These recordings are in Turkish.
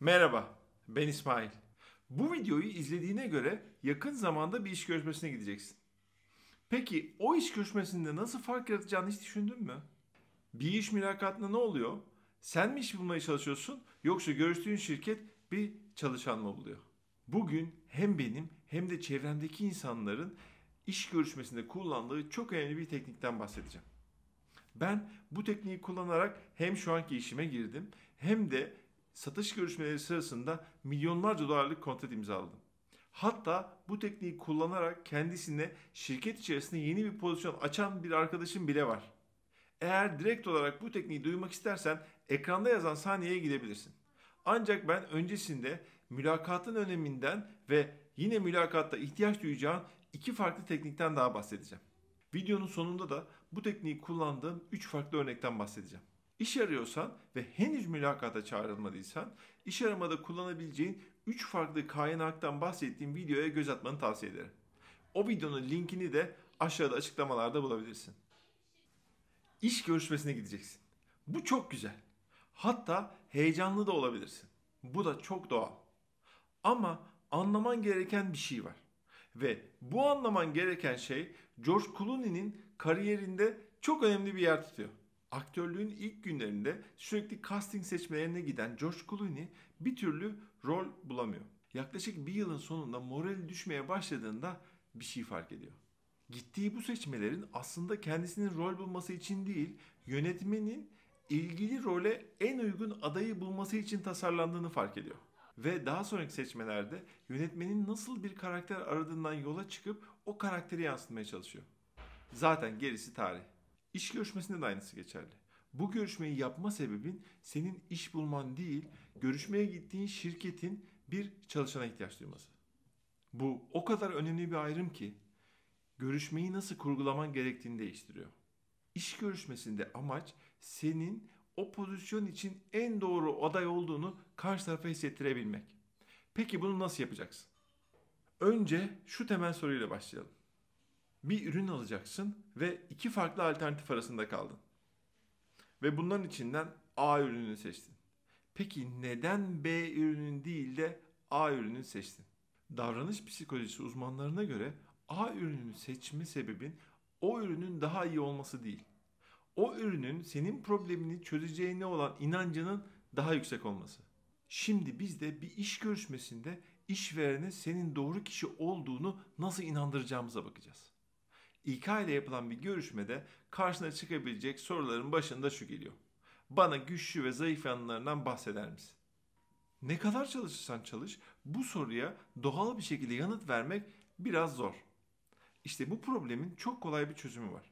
Merhaba, ben İsmail. Bu videoyu izlediğine göre yakın zamanda bir iş görüşmesine gideceksin. Peki o iş görüşmesinde nasıl fark yaratacağını hiç düşündün mü? Bir iş mülakatında ne oluyor? Sen mi iş bulmaya çalışıyorsun yoksa görüştüğün şirket bir çalışan mı buluyor? Bugün hem benim hem de çevremdeki insanların iş görüşmesinde kullandığı çok önemli bir teknikten bahsedeceğim. Ben bu tekniği kullanarak hem şu anki işime girdim hem de satış görüşmeleri sırasında milyonlarca dolarlık kontrat imzaladım. Hatta bu tekniği kullanarak kendisine şirket içerisinde yeni bir pozisyon açan bir arkadaşım bile var. Eğer direkt olarak bu tekniği duymak istersen ekranda yazan saniyeye gidebilirsin. Ancak ben öncesinde mülakatın öneminden ve yine mülakatta ihtiyaç duyacağın iki farklı teknikten daha bahsedeceğim. Videonun sonunda da bu tekniği kullandığım 3 farklı örnekten bahsedeceğim. İş arıyorsan ve henüz mülakata çağrılmadıysan iş aramada kullanabileceğin 3 farklı kaynaktan bahsettiğim videoya göz atmanı tavsiye ederim. O videonun linkini de aşağıda açıklamalarda bulabilirsin. İş görüşmesine gideceksin. Bu çok güzel. Hatta heyecanlı da olabilirsin. Bu da çok doğal. Ama anlaman gereken bir şey var. Ve bu anlaman gereken şey George Clooney'nin kariyerinde çok önemli bir yer tutuyor aktörlüğün ilk günlerinde sürekli casting seçmelerine giden George Clooney bir türlü rol bulamıyor. Yaklaşık bir yılın sonunda morali düşmeye başladığında bir şey fark ediyor. Gittiği bu seçmelerin aslında kendisinin rol bulması için değil, yönetmenin ilgili role en uygun adayı bulması için tasarlandığını fark ediyor. Ve daha sonraki seçmelerde yönetmenin nasıl bir karakter aradığından yola çıkıp o karakteri yansıtmaya çalışıyor. Zaten gerisi tarih. İş görüşmesinde de aynısı geçerli. Bu görüşmeyi yapma sebebin senin iş bulman değil, görüşmeye gittiğin şirketin bir çalışana ihtiyaç duyması. Bu o kadar önemli bir ayrım ki görüşmeyi nasıl kurgulaman gerektiğini değiştiriyor. İş görüşmesinde amaç senin o pozisyon için en doğru aday olduğunu karşı tarafa hissettirebilmek. Peki bunu nasıl yapacaksın? Önce şu temel soruyla başlayalım bir ürün alacaksın ve iki farklı alternatif arasında kaldın. Ve bunların içinden A ürününü seçtin. Peki neden B ürünün değil de A ürünü seçtin? Davranış psikolojisi uzmanlarına göre A ürününü seçme sebebin o ürünün daha iyi olması değil. O ürünün senin problemini çözeceğine olan inancının daha yüksek olması. Şimdi biz de bir iş görüşmesinde işverene senin doğru kişi olduğunu nasıl inandıracağımıza bakacağız. İK ile yapılan bir görüşmede karşına çıkabilecek soruların başında şu geliyor. Bana güçlü ve zayıf yanlarından bahseder misin? Ne kadar çalışırsan çalış bu soruya doğal bir şekilde yanıt vermek biraz zor. İşte bu problemin çok kolay bir çözümü var.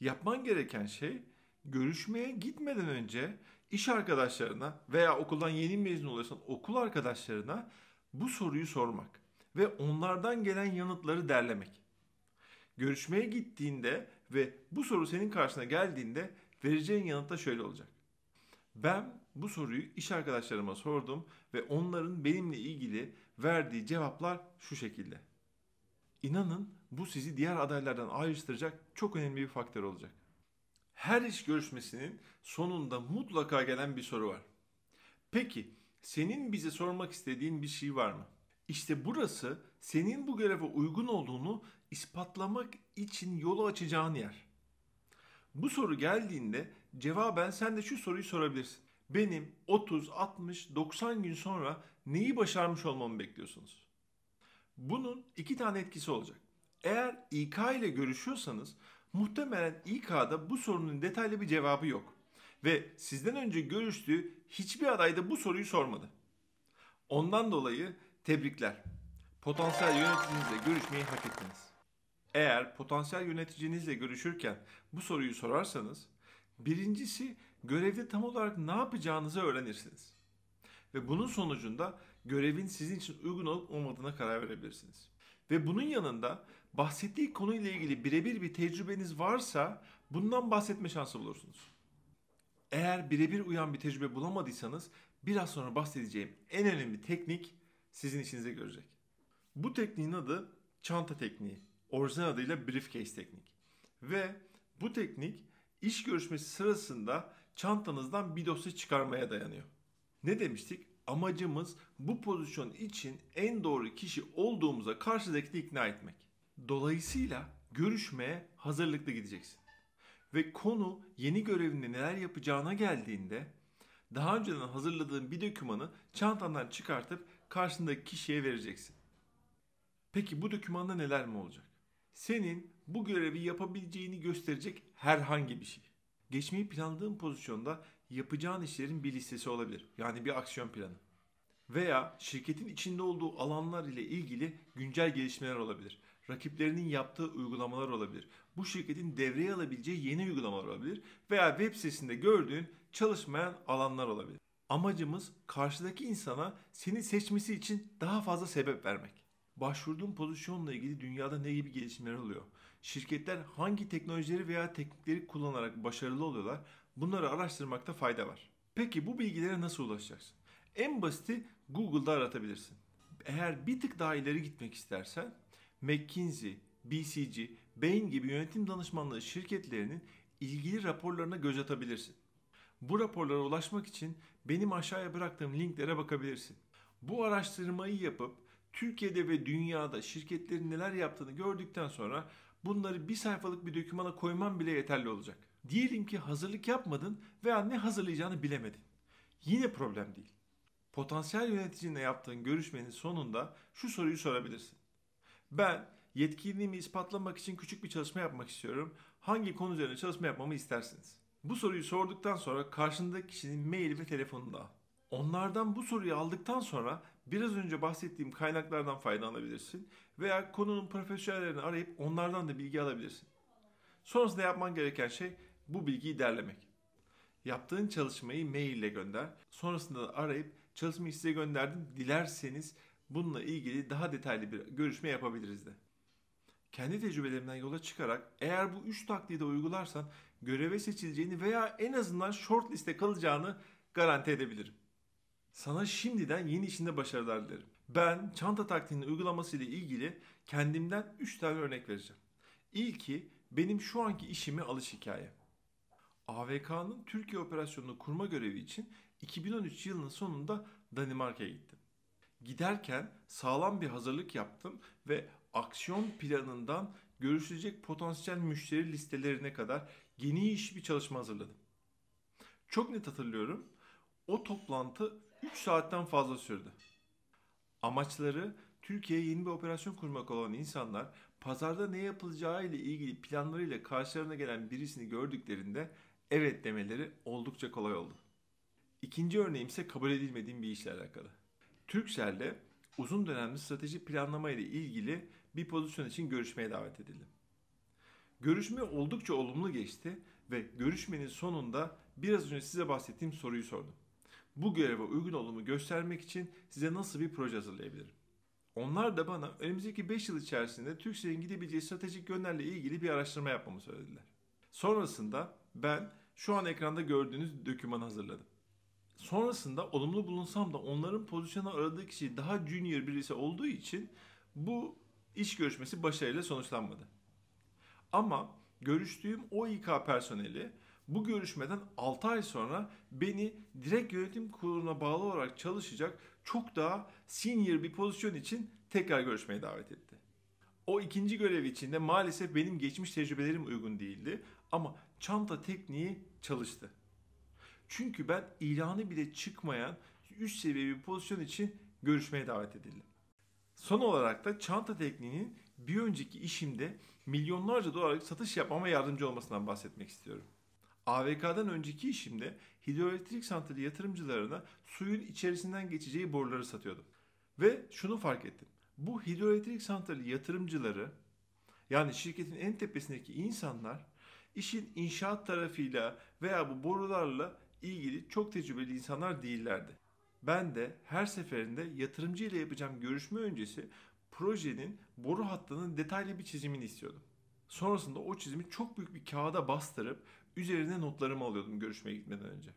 Yapman gereken şey görüşmeye gitmeden önce iş arkadaşlarına veya okuldan yeni mezun oluyorsan okul arkadaşlarına bu soruyu sormak ve onlardan gelen yanıtları derlemek görüşmeye gittiğinde ve bu soru senin karşına geldiğinde vereceğin yanıt da şöyle olacak. Ben bu soruyu iş arkadaşlarıma sordum ve onların benimle ilgili verdiği cevaplar şu şekilde. İnanın bu sizi diğer adaylardan ayrıştıracak çok önemli bir faktör olacak. Her iş görüşmesinin sonunda mutlaka gelen bir soru var. Peki senin bize sormak istediğin bir şey var mı? İşte burası senin bu göreve uygun olduğunu ispatlamak için yolu açacağın yer. Bu soru geldiğinde cevaben sen de şu soruyu sorabilirsin. Benim 30, 60, 90 gün sonra neyi başarmış olmamı bekliyorsunuz? Bunun iki tane etkisi olacak. Eğer İK ile görüşüyorsanız muhtemelen İK'da bu sorunun detaylı bir cevabı yok. Ve sizden önce görüştüğü hiçbir aday da bu soruyu sormadı. Ondan dolayı tebrikler. Potansiyel yöneticinizle görüşmeyi hak ettiniz. Eğer potansiyel yöneticinizle görüşürken bu soruyu sorarsanız, birincisi görevde tam olarak ne yapacağınızı öğrenirsiniz. Ve bunun sonucunda görevin sizin için uygun olup olmadığına karar verebilirsiniz. Ve bunun yanında bahsettiği konuyla ilgili birebir bir tecrübeniz varsa bundan bahsetme şansı bulursunuz. Eğer birebir uyan bir tecrübe bulamadıysanız biraz sonra bahsedeceğim en önemli teknik sizin işinize görecek. Bu tekniğin adı çanta tekniği Orijinal adıyla briefcase teknik. Ve bu teknik iş görüşmesi sırasında çantanızdan bir dosya çıkarmaya dayanıyor. Ne demiştik? Amacımız bu pozisyon için en doğru kişi olduğumuza karşıdakini ikna etmek. Dolayısıyla görüşmeye hazırlıklı gideceksin. Ve konu yeni görevinde neler yapacağına geldiğinde daha önceden hazırladığın bir dokümanı çantandan çıkartıp karşındaki kişiye vereceksin. Peki bu dokümanda neler mi olacak? senin bu görevi yapabileceğini gösterecek herhangi bir şey. Geçmeyi planladığın pozisyonda yapacağın işlerin bir listesi olabilir. Yani bir aksiyon planı. Veya şirketin içinde olduğu alanlar ile ilgili güncel gelişmeler olabilir. Rakiplerinin yaptığı uygulamalar olabilir. Bu şirketin devreye alabileceği yeni uygulamalar olabilir. Veya web sitesinde gördüğün çalışmayan alanlar olabilir. Amacımız karşıdaki insana seni seçmesi için daha fazla sebep vermek başvurduğum pozisyonla ilgili dünyada ne gibi gelişmeler oluyor? Şirketler hangi teknolojileri veya teknikleri kullanarak başarılı oluyorlar? Bunları araştırmakta fayda var. Peki bu bilgilere nasıl ulaşacaksın? En basiti Google'da aratabilirsin. Eğer bir tık daha ileri gitmek istersen McKinsey, BCG, Bain gibi yönetim danışmanlığı şirketlerinin ilgili raporlarına göz atabilirsin. Bu raporlara ulaşmak için benim aşağıya bıraktığım linklere bakabilirsin. Bu araştırmayı yapıp Türkiye'de ve dünyada şirketlerin neler yaptığını gördükten sonra bunları bir sayfalık bir dokümana koyman bile yeterli olacak. Diyelim ki hazırlık yapmadın veya ne hazırlayacağını bilemedin. Yine problem değil. Potansiyel yöneticinle yaptığın görüşmenin sonunda şu soruyu sorabilirsin. Ben yetkinliğimi ispatlamak için küçük bir çalışma yapmak istiyorum. Hangi konu üzerine çalışma yapmamı istersiniz? Bu soruyu sorduktan sonra karşındaki kişinin mail ve telefonunu da al. Onlardan bu soruyu aldıktan sonra biraz önce bahsettiğim kaynaklardan faydalanabilirsin veya konunun profesyonellerini arayıp onlardan da bilgi alabilirsin. Sonrasında yapman gereken şey bu bilgiyi derlemek. Yaptığın çalışmayı mail ile gönder. Sonrasında da arayıp çalışmayı size gönderdim. Dilerseniz bununla ilgili daha detaylı bir görüşme yapabiliriz de. Kendi tecrübelerimden yola çıkarak eğer bu 3 taktiği de uygularsan göreve seçileceğini veya en azından short liste kalacağını garanti edebilirim. Sana şimdiden yeni işinde başarılar dilerim. Ben çanta taktiğinin uygulaması ile ilgili kendimden 3 tane örnek vereceğim. İlki benim şu anki işimi alış hikayem. AVK'nın Türkiye operasyonunu kurma görevi için 2013 yılının sonunda Danimarka'ya gittim. Giderken sağlam bir hazırlık yaptım ve aksiyon planından görüşülecek potansiyel müşteri listelerine kadar geniş bir çalışma hazırladım. Çok net hatırlıyorum. O toplantı 3 saatten fazla sürdü. Amaçları Türkiye'ye yeni bir operasyon kurmak olan insanlar pazarda ne yapılacağı ile ilgili planlarıyla karşılarına gelen birisini gördüklerinde evet demeleri oldukça kolay oldu. İkinci örneğim ise kabul edilmediğim bir işle alakalı. Türkcell'de uzun dönemli strateji planlama ile ilgili bir pozisyon için görüşmeye davet edildim. Görüşme oldukça olumlu geçti ve görüşmenin sonunda biraz önce size bahsettiğim soruyu sordum. Bu göreve uygun olduğumu göstermek için size nasıl bir proje hazırlayabilirim? Onlar da bana önümüzdeki 5 yıl içerisinde Türkiye'nin gidebileceği stratejik yönlerle ilgili bir araştırma yapmamı söylediler. Sonrasında ben şu an ekranda gördüğünüz dokümanı hazırladım. Sonrasında olumlu bulunsam da onların pozisyonu aradığı kişi daha junior birisi olduğu için bu iş görüşmesi başarıyla sonuçlanmadı. Ama görüştüğüm o İK personeli bu görüşmeden 6 ay sonra beni direkt yönetim kuruluna bağlı olarak çalışacak çok daha senior bir pozisyon için tekrar görüşmeye davet etti. O ikinci görev için de maalesef benim geçmiş tecrübelerim uygun değildi ama çanta tekniği çalıştı. Çünkü ben ilanı bile çıkmayan üst seviye bir pozisyon için görüşmeye davet edildim. Son olarak da çanta tekniğinin bir önceki işimde milyonlarca dolarlık satış yapmama yardımcı olmasından bahsetmek istiyorum. AVK'dan önceki işimde hidroelektrik santrali yatırımcılarına suyun içerisinden geçeceği boruları satıyordum. Ve şunu fark ettim. Bu hidroelektrik santrali yatırımcıları yani şirketin en tepesindeki insanlar işin inşaat tarafıyla veya bu borularla ilgili çok tecrübeli insanlar değillerdi. Ben de her seferinde yatırımcı ile yapacağım görüşme öncesi projenin boru hattının detaylı bir çizimini istiyordum. Sonrasında o çizimi çok büyük bir kağıda bastırıp Üzerine notlarımı alıyordum görüşmeye gitmeden önce.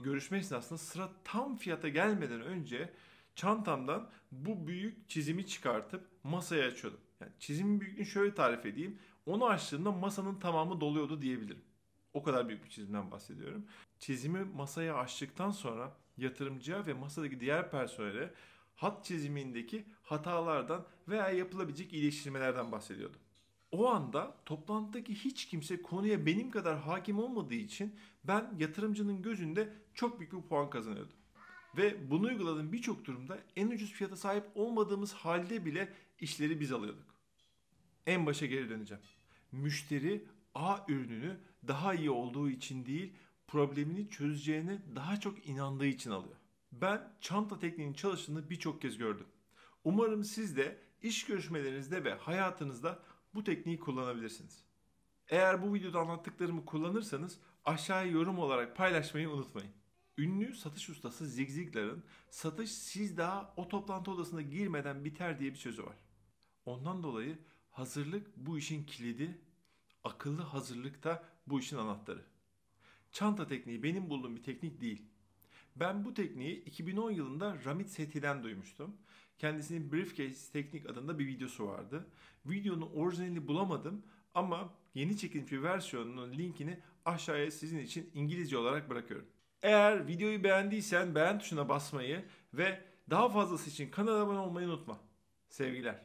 Görüşme esnasında sıra tam fiyata gelmeden önce çantamdan bu büyük çizimi çıkartıp masaya açıyordum. Yani çizimin büyüklüğünü şöyle tarif edeyim. Onu açtığımda masanın tamamı doluyordu diyebilirim. O kadar büyük bir çizimden bahsediyorum. Çizimi masaya açtıktan sonra yatırımcıya ve masadaki diğer personele hat çizimindeki hatalardan veya yapılabilecek iyileştirmelerden bahsediyordum o anda toplantıdaki hiç kimse konuya benim kadar hakim olmadığı için ben yatırımcının gözünde çok büyük bir puan kazanıyordum. Ve bunu uyguladığım birçok durumda en ucuz fiyata sahip olmadığımız halde bile işleri biz alıyorduk. En başa geri döneceğim. Müşteri A ürününü daha iyi olduğu için değil, problemini çözeceğine daha çok inandığı için alıyor. Ben çanta tekniğinin çalıştığını birçok kez gördüm. Umarım siz de iş görüşmelerinizde ve hayatınızda bu tekniği kullanabilirsiniz. Eğer bu videoda anlattıklarımı kullanırsanız aşağıya yorum olarak paylaşmayı unutmayın. Ünlü satış ustası Zig Ziglar'ın satış siz daha o toplantı odasına girmeden biter diye bir sözü var. Ondan dolayı hazırlık bu işin kilidi, akıllı hazırlık da bu işin anahtarı. Çanta tekniği benim bulduğum bir teknik değil. Ben bu tekniği 2010 yılında Ramit Sethi'den duymuştum. Kendisinin Briefcase Teknik adında bir videosu vardı. Videonun orijinalini bulamadım ama yeni çekilmiş bir versiyonunun linkini aşağıya sizin için İngilizce olarak bırakıyorum. Eğer videoyu beğendiysen beğen tuşuna basmayı ve daha fazlası için kanala abone olmayı unutma. Sevgiler.